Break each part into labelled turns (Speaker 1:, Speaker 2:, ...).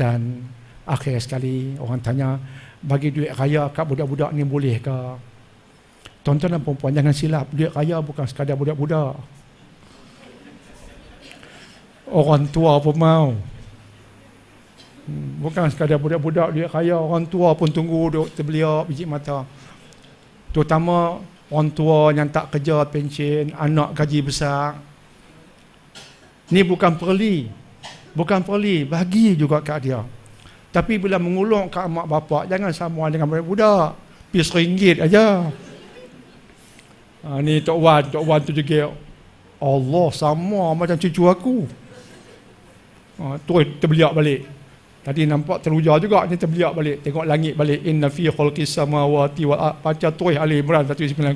Speaker 1: Dan akhir sekali orang tanya, bagi duit raya kat budak-budak ni boleh ke? Tuan-tuan dan perempuan jangan silap, duit raya bukan sekadar budak-budak. Orang tua pun mau. Hmm, bukan sekadar budak-budak duit raya, orang tua pun tunggu duk terbeliak biji mata. Terutama orang tua yang tak kerja pencen, anak gaji besar. Ni bukan perli, Bukan poli, bagi juga kat dia. Tapi bila mengulung kat mak bapak, jangan sama dengan budak-budak. Pis ringgit aja. Ha, ni Tok Wan, Tok Wan tu juga. Allah sama macam cucu aku. Ha, tu terbeliak balik. Tadi nampak teruja juga ni terbeliak balik. Tengok langit balik. Inna fi khulqis samawati wa baca tu Ali Imran 190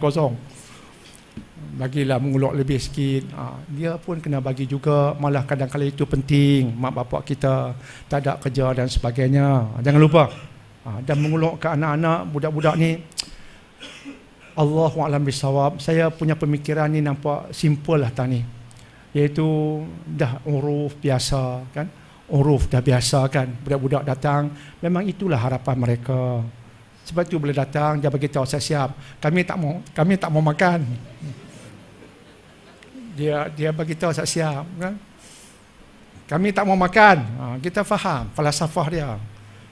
Speaker 1: bagilah mengulok lebih sikit ha, dia pun kena bagi juga malah kadang-kadang itu penting mak bapak kita tak ada kerja dan sebagainya ha, jangan lupa ha, dan mengulok ke anak-anak budak-budak ni Allah wa'alam bisawab saya punya pemikiran ni nampak simple lah tani iaitu dah uruf biasa kan uruf dah biasa kan budak-budak datang memang itulah harapan mereka sebab tu boleh datang dia bagi tahu saya siap kami tak mau kami tak mau makan dia dia bagi tahu sat siap kan kami tak mau makan ha, kita faham falsafah dia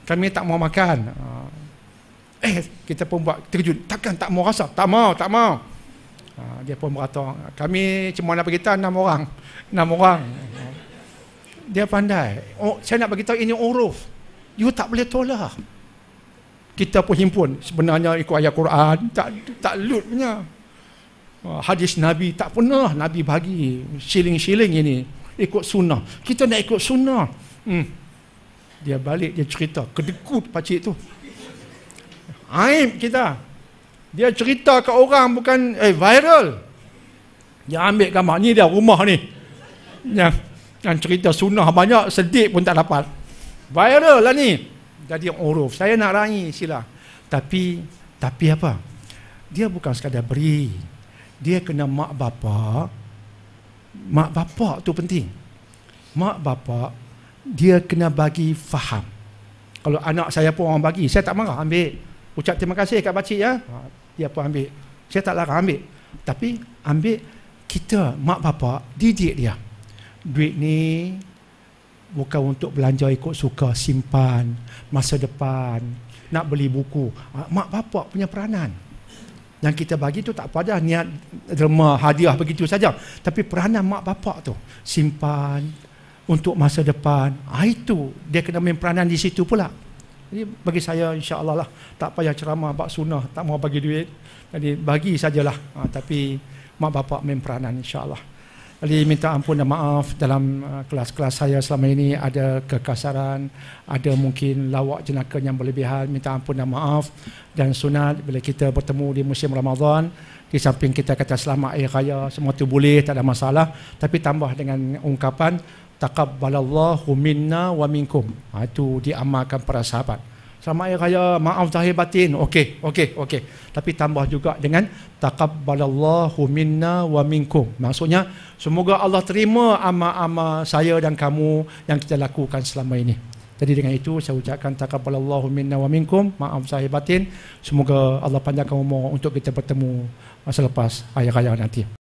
Speaker 1: kami tak mau makan ha. eh kita pun buat terjun takkan tak mau rasa tak mau tak mau ha, dia pun berkata kami cuma nak beritahu enam orang enam orang dia pandai oh saya nak bagi beritahu ini uruf you tak boleh tolak kita pun himpun sebenarnya ikut ayat Quran tak tak lut Ah, hadis Nabi tak pernah Nabi bagi siling-siling ini ikut sunnah kita nak ikut sunnah hmm. dia balik dia cerita kedekut pakcik tu aib kita dia cerita ke orang bukan eh viral dia ambil gambar ni dia rumah ni yang, yang cerita sunnah banyak sedih pun tak dapat viral lah ni jadi uruf saya nak raih sila tapi tapi apa dia bukan sekadar beri dia kena mak bapak mak bapak tu penting mak bapak dia kena bagi faham kalau anak saya pun orang bagi saya tak marah ambil ucap terima kasih kat pakcik ya ha. dia pun ambil saya tak larang ambil tapi ambil kita mak bapak didik dia duit ni bukan untuk belanja ikut suka simpan masa depan nak beli buku ha, mak bapak punya peranan yang kita bagi tu tak pada niat derma hadiah begitu saja tapi peranan mak bapak tu simpan untuk masa depan ah, itu dia kena main peranan di situ pula jadi bagi saya insyaAllah lah tak payah ceramah bak sunnah tak mau bagi duit jadi bagi sajalah ah, tapi mak bapak main peranan insyaAllah Ali minta ampun dan maaf dalam uh, kelas-kelas saya selama ini ada kekasaran, ada mungkin lawak jenaka yang berlebihan, minta ampun dan maaf. Dan sunat bila kita bertemu di musim Ramadan, di samping kita kata selamat air raya, semua itu boleh, tak ada masalah. Tapi tambah dengan ungkapan, taqabbalallahu minna wa minkum. Ha, itu diamalkan para sahabat sama air raya maaf zahir batin okey okey okey tapi tambah juga dengan taqabbalallahu minna wa minkum maksudnya semoga Allah terima amal-amal saya dan kamu yang kita lakukan selama ini jadi dengan itu saya ucapkan taqabbalallahu minna wa minkum maaf zahir batin semoga Allah panjangkan umur untuk kita bertemu masa lepas, air raya nanti